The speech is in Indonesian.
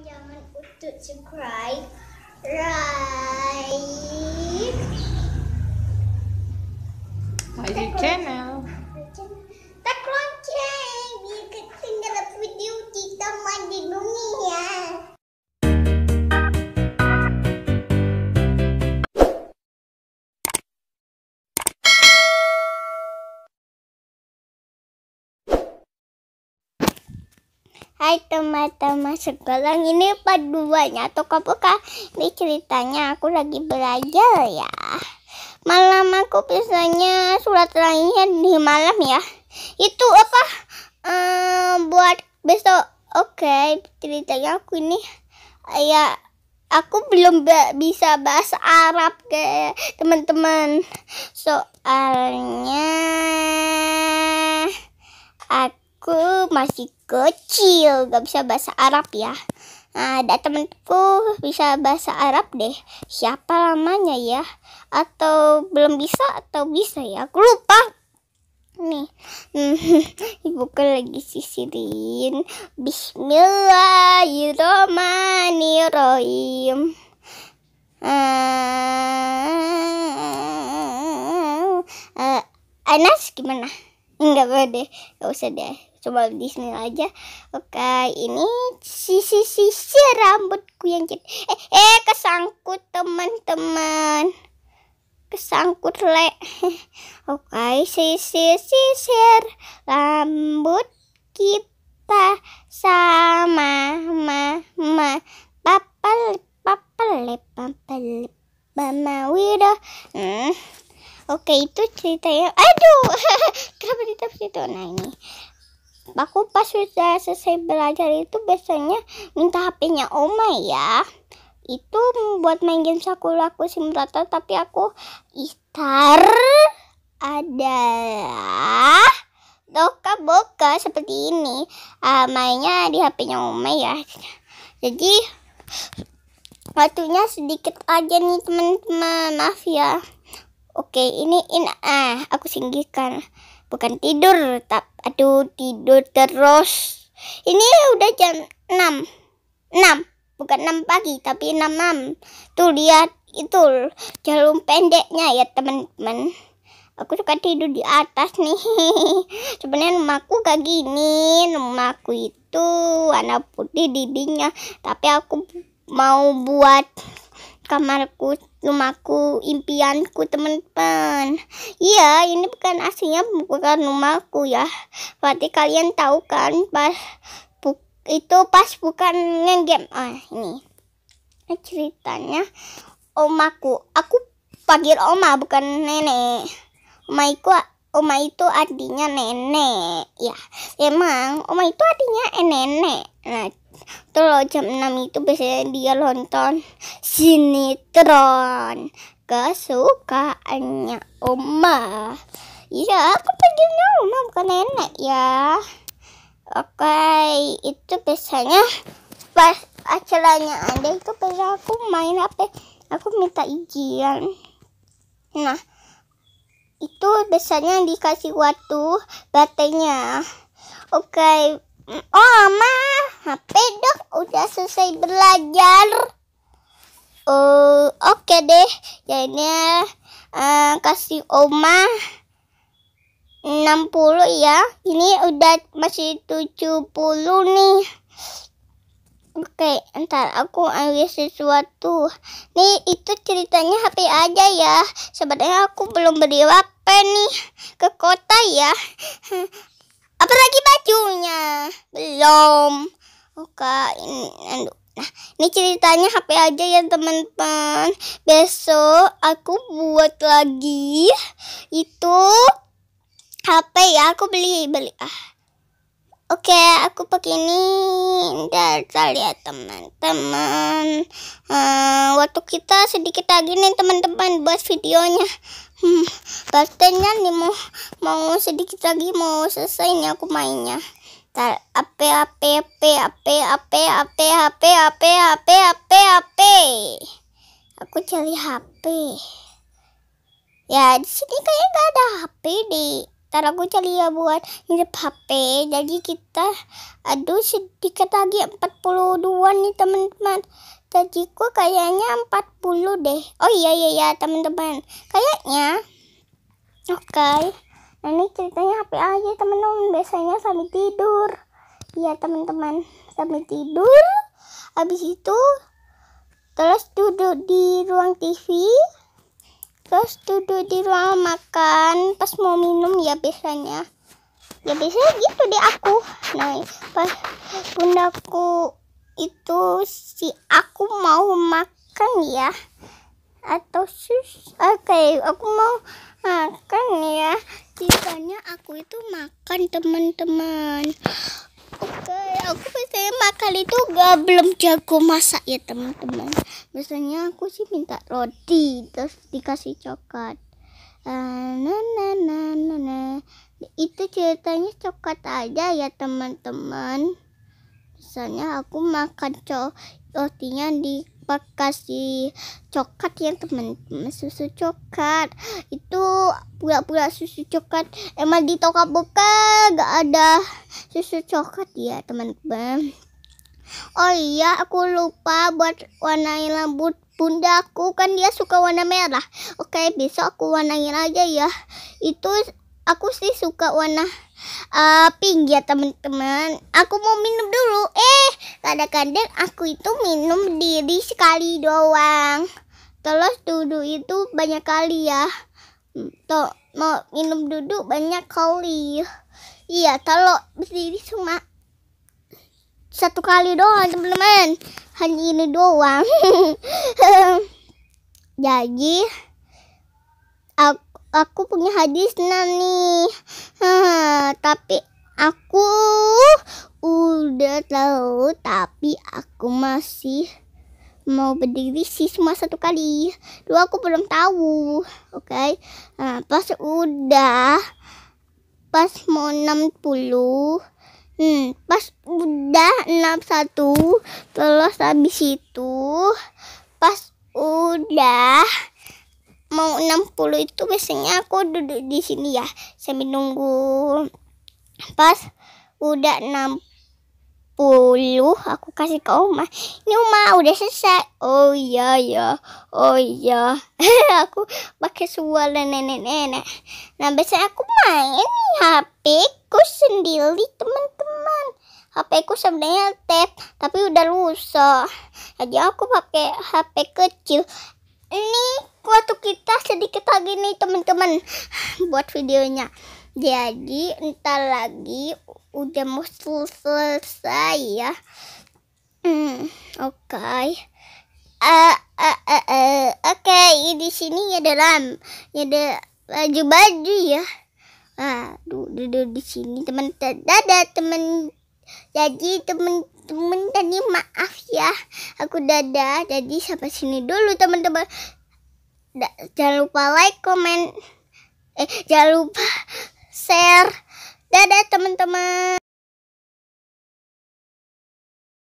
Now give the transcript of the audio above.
jangan untuk subscribe like my channel tak lonceng biar ketinggalan video kita main di dunia Hai teman-teman sekolah ini part 2 nya atau apakah ini ceritanya aku lagi belajar ya malam aku biasanya surat lainnya di malam ya itu apa ehm, buat besok oke okay, ceritanya aku ini ya aku belum bisa bahasa Arab ke teman-teman soalnya aku aku masih kecil gak bisa bahasa Arab ya nah, ada temenku bisa bahasa Arab deh siapa lamanya ya atau belum bisa atau bisa ya aku lupa nih ibu kan lagi sisirin Bismillahirrahmanirrahim ah, eh, Anas gimana? Enggak boleh deh, usah deh coba di sini aja oke ini si si rambutku yang jadi eh, eh kesangkut teman-teman kesangkut le oke si si rambut kita sama mama papa papal le papal mama wira hmm. oke itu ceritanya aduh kenapa ditaruh situ nah ini Aku pas sudah selesai belajar itu biasanya minta HP-nya Oma ya. Itu buat main game Sakura aku Simulator tapi aku istar adalah doka boka seperti ini. Uh, mainnya di HP-nya Oma ya. Jadi waktunya sedikit aja nih teman-teman maaf ya oke ini in ah aku singgihkan bukan tidur tap aduh tidur terus ini udah jam 6 6 bukan 6 pagi tapi 6 6 tuh lihat itu jarum pendeknya ya teman-teman aku suka tidur di atas nih sebenarnya rumahku kayak gini rumahku itu warna putih dindingnya tapi aku mau buat kamarku, rumahku, impianku, teman-teman. Iya, ini bukan aslinya bukan rumahku ya. Berarti kalian tahu kan pas bu, itu pas bukan game Ah, ini. Ceritanya omaku. Aku panggil oma bukan nenek. Omaiku Oma itu adiknya nenek ya emang Oma itu adiknya nenek nah tuh loh jam 6 itu biasanya dia nonton sinetron kesukaannya oma iya aku panggilnya oma bukan nenek ya oke itu biasanya pas acaranya ada itu biasanya aku main hp aku minta izin nah itu biasanya dikasih waktu baterainya oke mm, oh oma HP dok udah selesai belajar uh, oke okay deh jadinya uh, eh, kasih oma 60 ya ini udah masih 70 nih Oke, okay, ntar aku ambil sesuatu. Nih, itu ceritanya HP aja ya. Sebenarnya aku belum beli HP nih ke kota ya. Apalagi bajunya. Belum. Oke, oh, ini Nah, ini ceritanya HP aja ya teman-teman. Besok aku buat lagi itu HP ya aku beli beli ah. Oke, aku pakai ini. Ntar lihat ya, teman-teman. Uh, waktu kita sedikit lagi nih teman-teman buat videonya. Hmm, pastinya nih mau mau sedikit lagi mau selesai nih aku mainnya. Tar ape ape ape ape ape ape ape ape ape ape ape. Aku cari HP. Ya di sini kayaknya nggak ada HP deh. tar aku cari ya buat ngirip HP. Jadi kita aduh sedikit lagi 42 nih teman-teman. ku kayaknya 40 deh. Oh iya iya iya teman-teman. Kayaknya Oke. Okay nah ini ceritanya HP aja teman-teman biasanya sambil tidur iya teman-teman sambil tidur habis itu terus duduk di ruang TV terus duduk di ruang makan pas mau minum ya biasanya ya biasanya gitu deh aku nah pas bundaku itu si aku mau makan ya atau sus oke okay, aku mau makan ya sisanya aku itu makan teman-teman oke aku biasanya makan itu gak belum jago masak ya teman-teman biasanya aku sih minta roti terus dikasih coklat ah, na na na na na itu ceritanya coklat aja ya teman-teman biasanya aku makan cok rotinya di sempat kasih coklat ya teman-teman susu coklat itu pura-pura susu coklat emang di toko buka gak ada susu coklat ya teman-teman oh iya aku lupa buat warnai rambut bunda aku kan dia suka warna merah oke besok aku warnain aja ya itu aku sih suka warna uh, pink ya teman-teman aku mau minum dulu eh kadang-kadang aku itu minum diri sekali doang terus duduk itu banyak kali ya Tuh, mau minum duduk banyak kali iya kalau berdiri cuma satu kali doang teman-teman hanya ini doang jadi aku aku punya hadis nani, nih. tapi aku udah tahu tapi aku masih mau berdiri sih cuma satu kali dua aku belum tahu oke okay? nah, pas udah pas mau 60 hmm, pas udah 61 terus habis itu pas udah mau 60 itu biasanya aku duduk di sini ya sambil nunggu pas udah 60 aku kasih ke Oma ini Oma udah selesai oh iya ya oh iya aku pakai suara nenek-nenek nah biasanya aku main HP ku sendiri teman-teman HP ku sebenarnya tab tapi udah rusak. Jadi aku pakai HP kecil ini waktu kita sedikit lagi nih teman-teman buat videonya jadi entar lagi udah mau selesai ya hmm, oke okay. uh, eh, uh, eh, uh, eh, uh, oke okay. di sini dalam. Ya ada baju-baju ya aduh duduk di sini teman dadah teman jadi teman-teman tadi maaf ya. Aku dadah Jadi sampai sini dulu teman-teman. jangan lupa like, comment eh jangan lupa share. Dadah teman-teman.